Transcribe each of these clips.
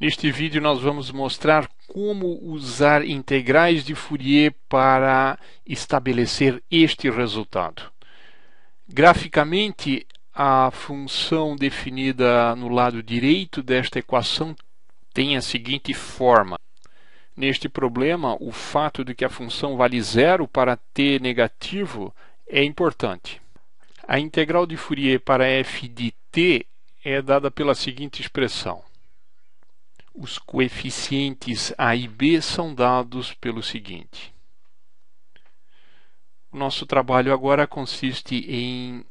Neste vídeo nós vamos mostrar como usar integrais de Fourier para estabelecer este resultado. Graficamente, a função definida no lado direito desta equação tem a seguinte forma. Neste problema, o fato de que a função vale zero para t negativo é importante. A integral de Fourier para f de t é dada pela seguinte expressão os coeficientes A e B são dados pelo seguinte. O nosso trabalho agora consiste em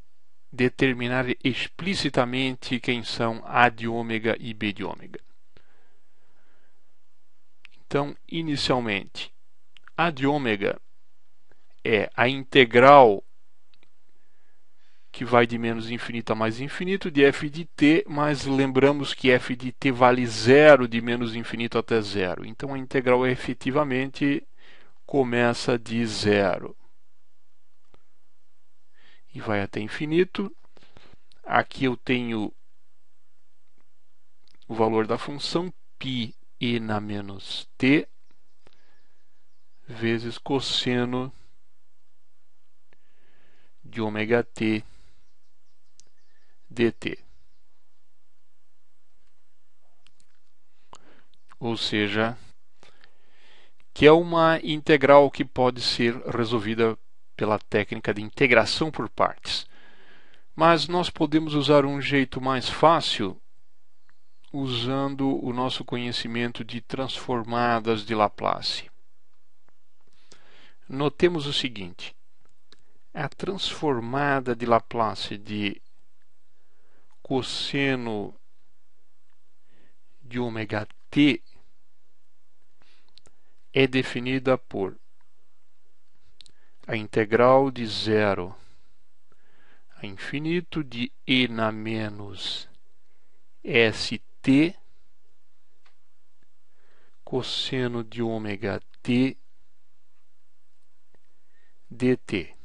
determinar explicitamente quem são A de ômega e B de ômega. Então, inicialmente, A de ômega é a integral que vai de menos infinito a mais infinito, de f de t, mas lembramos que f de t vale zero de menos infinito até zero. Então a integral efetivamente começa de zero e vai até infinito. Aqui eu tenho o valor da função π e na menos t vezes cosseno de ωt t dt. Ou seja, que é uma integral que pode ser resolvida pela técnica de integração por partes. Mas nós podemos usar um jeito mais fácil usando o nosso conhecimento de transformadas de Laplace. Notemos o seguinte: a transformada de Laplace de cosseno de ômega t é definida por a integral de zero a infinito de e na menos st cosseno de ômega t dt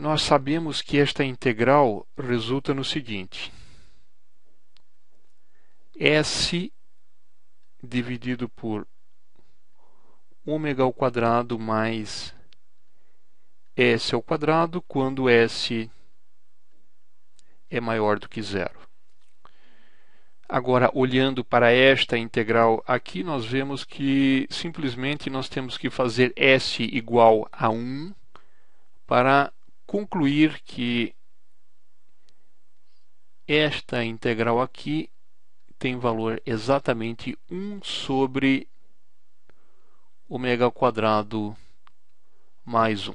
nós sabemos que esta integral resulta no seguinte: S dividido por ômega ao quadrado mais S ao quadrado quando S é maior do que zero. Agora, olhando para esta integral aqui, nós vemos que simplesmente nós temos que fazer S igual a 1 para concluir que esta integral aqui tem valor exatamente 1 sobre ômega quadrado mais 1.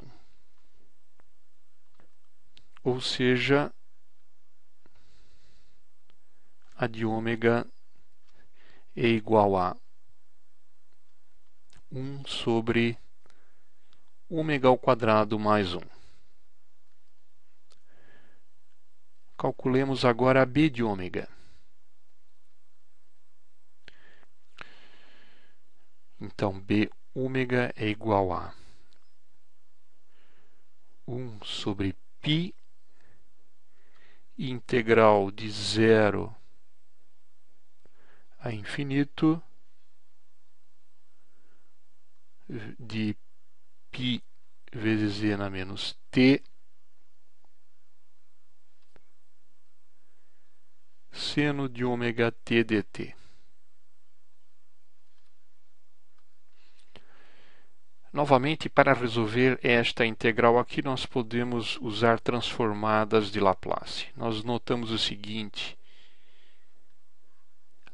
Ou seja, a de ômega é igual a 1 sobre ômega ao quadrado mais 1. Calculemos agora a B de ômega. Então, B ômega é igual a 1 sobre π integral de zero a infinito de π vezes e na menos t seno de ômega t dt. Novamente, para resolver esta integral aqui, nós podemos usar transformadas de Laplace. Nós notamos o seguinte: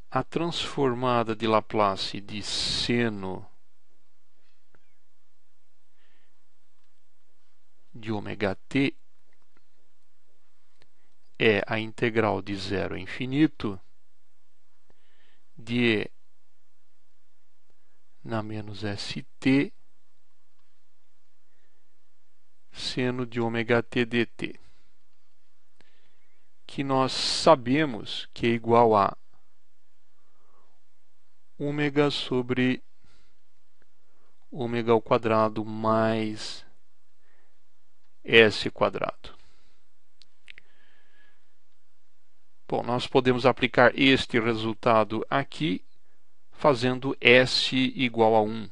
a transformada de Laplace de seno de ωt t é a integral de zero a infinito de e na menos st seno de ômega t dt, que nós sabemos que é igual a ômega sobre ômega ao quadrado mais s quadrado. Bom, nós podemos aplicar este resultado aqui fazendo S igual a 1.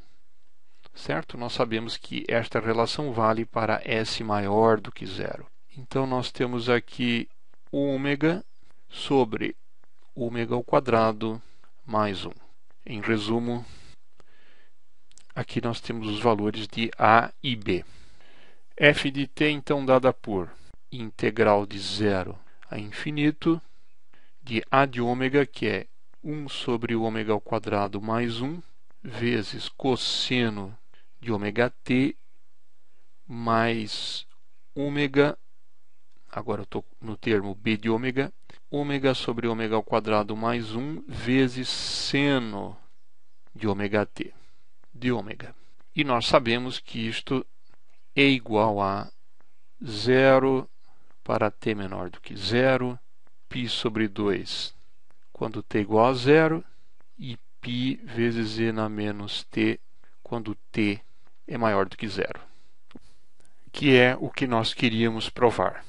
Certo? Nós sabemos que esta relação vale para S maior do que zero. Então, nós temos aqui ômega sobre ômega ao quadrado mais 1. Em resumo, aqui nós temos os valores de A e B. f de t, então, dada por integral de zero a infinito de A de ômega, que é 1 sobre o ômega ao quadrado mais 1, vezes cosseno de ômega t mais ômega, agora eu estou no termo b de ômega, ômega sobre ômega ao quadrado mais 1 vezes seno de ômega t, de ômega. E nós sabemos que isto é igual a zero para t menor do que zero π sobre 2 quando t igual a zero e π vezes e na menos t quando t é maior do que zero, que é o que nós queríamos provar.